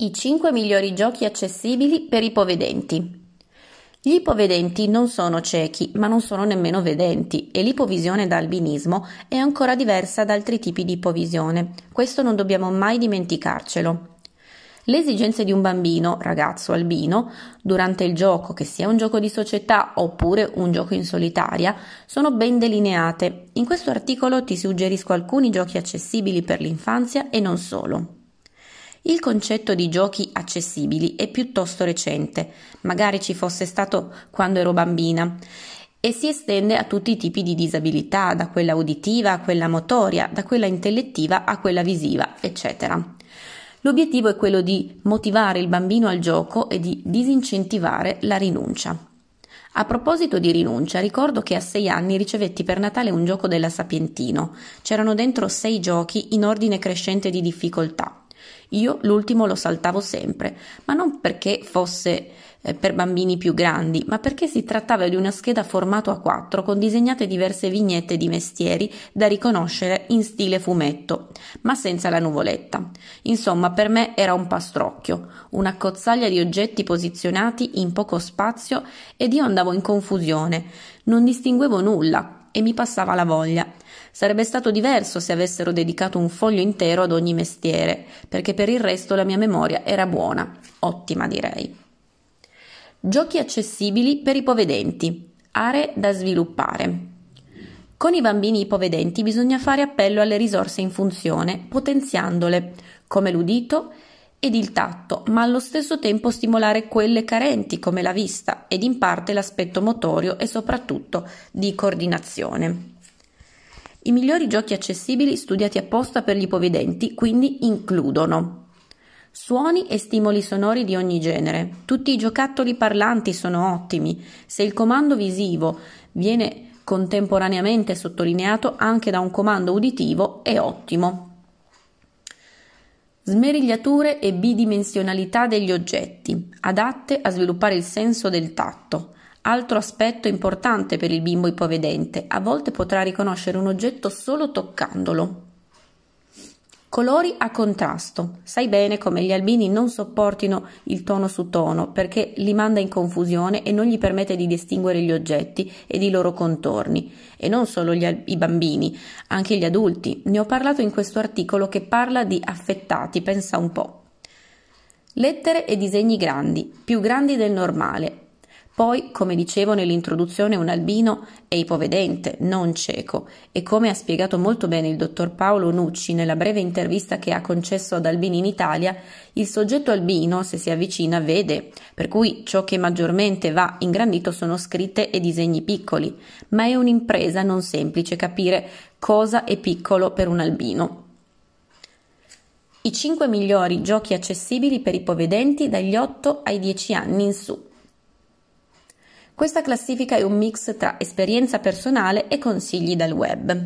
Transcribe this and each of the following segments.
I 5 migliori giochi accessibili per i povedenti. Gli ipovedenti non sono ciechi, ma non sono nemmeno vedenti e l'ipovisione da albinismo è ancora diversa da altri tipi di ipovisione. Questo non dobbiamo mai dimenticarcelo. Le esigenze di un bambino, ragazzo albino, durante il gioco, che sia un gioco di società oppure un gioco in solitaria, sono ben delineate. In questo articolo ti suggerisco alcuni giochi accessibili per l'infanzia e non solo. Il concetto di giochi accessibili è piuttosto recente, magari ci fosse stato quando ero bambina, e si estende a tutti i tipi di disabilità, da quella uditiva a quella motoria, da quella intellettiva a quella visiva, eccetera. L'obiettivo è quello di motivare il bambino al gioco e di disincentivare la rinuncia. A proposito di rinuncia, ricordo che a sei anni ricevetti per Natale un gioco della Sapientino. C'erano dentro sei giochi in ordine crescente di difficoltà. Io l'ultimo lo saltavo sempre, ma non perché fosse eh, per bambini più grandi, ma perché si trattava di una scheda formato a quattro con disegnate diverse vignette di mestieri da riconoscere in stile fumetto, ma senza la nuvoletta. Insomma, per me era un pastrocchio, una cozzaglia di oggetti posizionati in poco spazio ed io andavo in confusione, non distinguevo nulla e mi passava la voglia Sarebbe stato diverso se avessero dedicato un foglio intero ad ogni mestiere, perché per il resto la mia memoria era buona, ottima direi. Giochi accessibili per i povedenti, aree da sviluppare. Con i bambini ipovedenti bisogna fare appello alle risorse in funzione, potenziandole, come l'udito ed il tatto, ma allo stesso tempo stimolare quelle carenti come la vista ed in parte l'aspetto motorio e soprattutto di coordinazione. I migliori giochi accessibili studiati apposta per gli ipovedenti, quindi includono Suoni e stimoli sonori di ogni genere. Tutti i giocattoli parlanti sono ottimi. Se il comando visivo viene contemporaneamente sottolineato anche da un comando uditivo, è ottimo. Smerigliature e bidimensionalità degli oggetti, adatte a sviluppare il senso del tatto. Altro aspetto importante per il bimbo ipovedente, a volte potrà riconoscere un oggetto solo toccandolo. Colori a contrasto. Sai bene come gli albini non sopportino il tono su tono perché li manda in confusione e non gli permette di distinguere gli oggetti ed i loro contorni. E non solo al- i bambini, anche gli adulti. Ne ho parlato in questo articolo che parla di affettati, pensa un po'. Lettere e disegni grandi, più grandi del normale, poi, come dicevo nell'introduzione, un albino è ipovedente, non cieco, e come ha spiegato molto bene il dottor Paolo Nucci nella breve intervista che ha concesso ad Albini in Italia, il soggetto albino, se si avvicina, vede, per cui ciò che maggiormente va ingrandito sono scritte e disegni piccoli, ma è un'impresa non semplice capire cosa è piccolo per un albino. I 5 migliori giochi accessibili per ipovedenti dagli 8 ai 10 anni in su. Questa classifica è un mix tra esperienza personale e consigli dal web.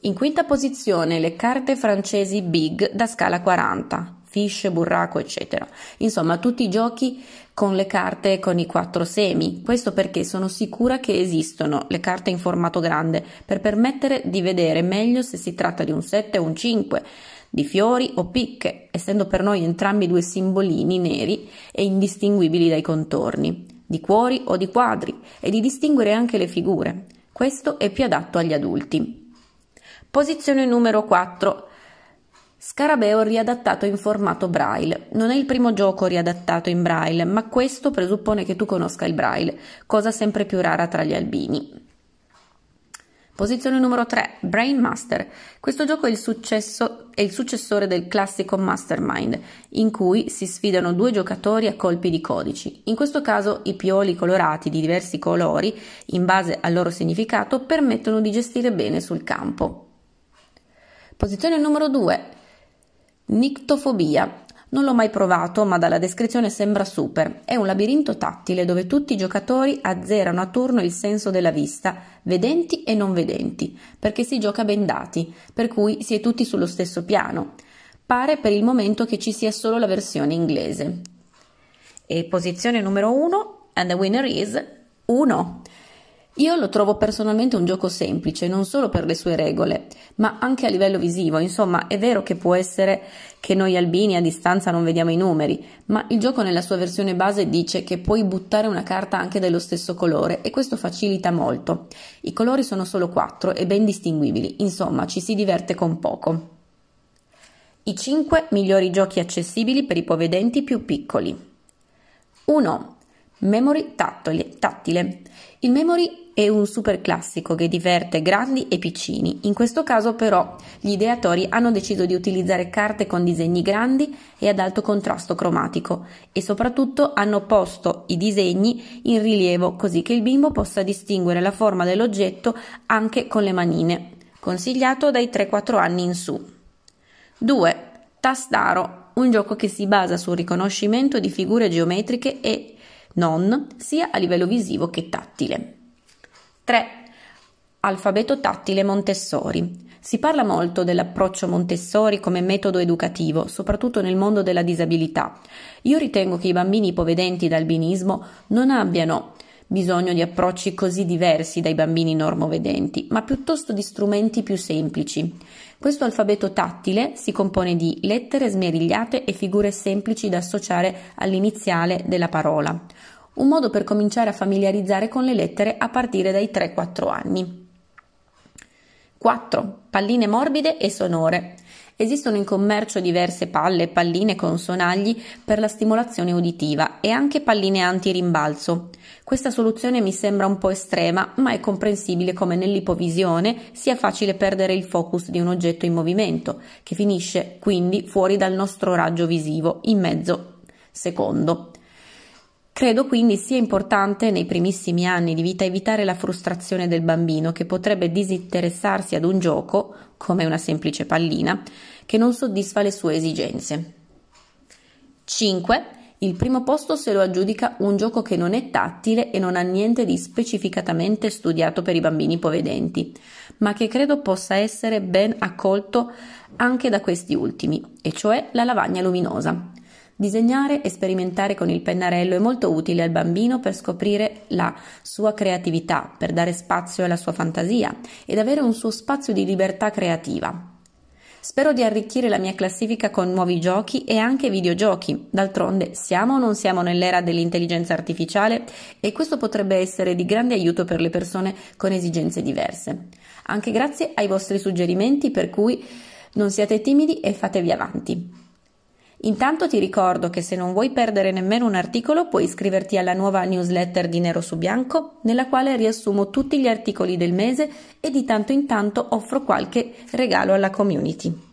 In quinta posizione le carte francesi Big da scala 40, Fish, Burraco, eccetera. Insomma, tutti i giochi con le carte con i quattro semi. Questo perché sono sicura che esistono le carte in formato grande per permettere di vedere meglio se si tratta di un 7 o un 5, di fiori o picche, essendo per noi entrambi due simbolini neri e indistinguibili dai contorni di cuori o di quadri e di distinguere anche le figure. Questo è più adatto agli adulti. Posizione numero 4. Scarabeo riadattato in formato braille. Non è il primo gioco riadattato in braille, ma questo presuppone che tu conosca il braille, cosa sempre più rara tra gli albini. Posizione numero 3, Brain Master. Questo gioco è il, successo, è il, successore del classico Mastermind, in cui si sfidano due giocatori a colpi di codici. In questo caso i pioli colorati di diversi colori, in base al loro significato, permettono di gestire bene sul campo. Posizione numero 2, Nictofobia. Non l'ho mai provato, ma dalla descrizione sembra super. È un labirinto tattile dove tutti i giocatori azzerano a turno il senso della vista, vedenti e non vedenti, perché si gioca bendati, per cui si è tutti sullo stesso piano. Pare per il momento che ci sia solo la versione inglese. E posizione numero 1 and the winner is 1. Io lo trovo personalmente un gioco semplice, non solo per le sue regole, ma anche a livello visivo. Insomma, è vero che può essere che noi albini a distanza non vediamo i numeri, ma il gioco nella sua versione base dice che puoi buttare una carta anche dello stesso colore e questo facilita molto. I colori sono solo quattro e ben distinguibili, insomma, ci si diverte con poco. I 5 migliori giochi accessibili per i povedenti più piccoli. 1. Memory tattile. tattile. Il memory è un super classico che diverte grandi e piccini. In questo caso però gli ideatori hanno deciso di utilizzare carte con disegni grandi e ad alto contrasto cromatico e soprattutto hanno posto i disegni in rilievo così che il bimbo possa distinguere la forma dell'oggetto anche con le manine. Consigliato dai 3-4 anni in su. 2. Tastaro, un gioco che si basa sul riconoscimento di figure geometriche e non sia a livello visivo che tattile. 3. Alfabeto tattile Montessori. Si parla molto dell'approccio Montessori come metodo educativo, soprattutto nel mondo della disabilità. Io ritengo che i bambini ipovedenti d'albinismo non abbiano bisogno di approcci così diversi dai bambini normovedenti, ma piuttosto di strumenti più semplici. Questo alfabeto tattile si compone di lettere smerigliate e figure semplici da associare all'iniziale della parola. Un modo per cominciare a familiarizzare con le lettere a partire dai 3-4 anni. 4. Palline morbide e sonore. Esistono in commercio diverse palle e palline con sonagli per la stimolazione uditiva e anche palline anti-rimbalzo. Questa soluzione mi sembra un po' estrema, ma è comprensibile come nell'ipovisione sia facile perdere il focus di un oggetto in movimento, che finisce quindi fuori dal nostro raggio visivo, in mezzo secondo. Credo quindi sia importante nei primissimi anni di vita evitare la frustrazione del bambino che potrebbe disinteressarsi ad un gioco, come una semplice pallina, che non soddisfa le sue esigenze. 5. Il primo posto se lo aggiudica un gioco che non è tattile e non ha niente di specificatamente studiato per i bambini ipovedenti, ma che credo possa essere ben accolto anche da questi ultimi, e cioè la lavagna luminosa. Disegnare e sperimentare con il pennarello è molto utile al bambino per scoprire la sua creatività, per dare spazio alla sua fantasia ed avere un suo spazio di libertà creativa. Spero di arricchire la mia classifica con nuovi giochi e anche videogiochi. D'altronde, siamo o non siamo nell'era dell'intelligenza artificiale e questo potrebbe essere di grande aiuto per le persone con esigenze diverse. Anche grazie ai vostri suggerimenti, per cui non siate timidi e fatevi avanti. Intanto ti ricordo che se non vuoi perdere nemmeno un articolo puoi iscriverti alla nuova newsletter di Nero su Bianco, nella quale riassumo tutti gli articoli del mese e di tanto in tanto offro qualche regalo alla community.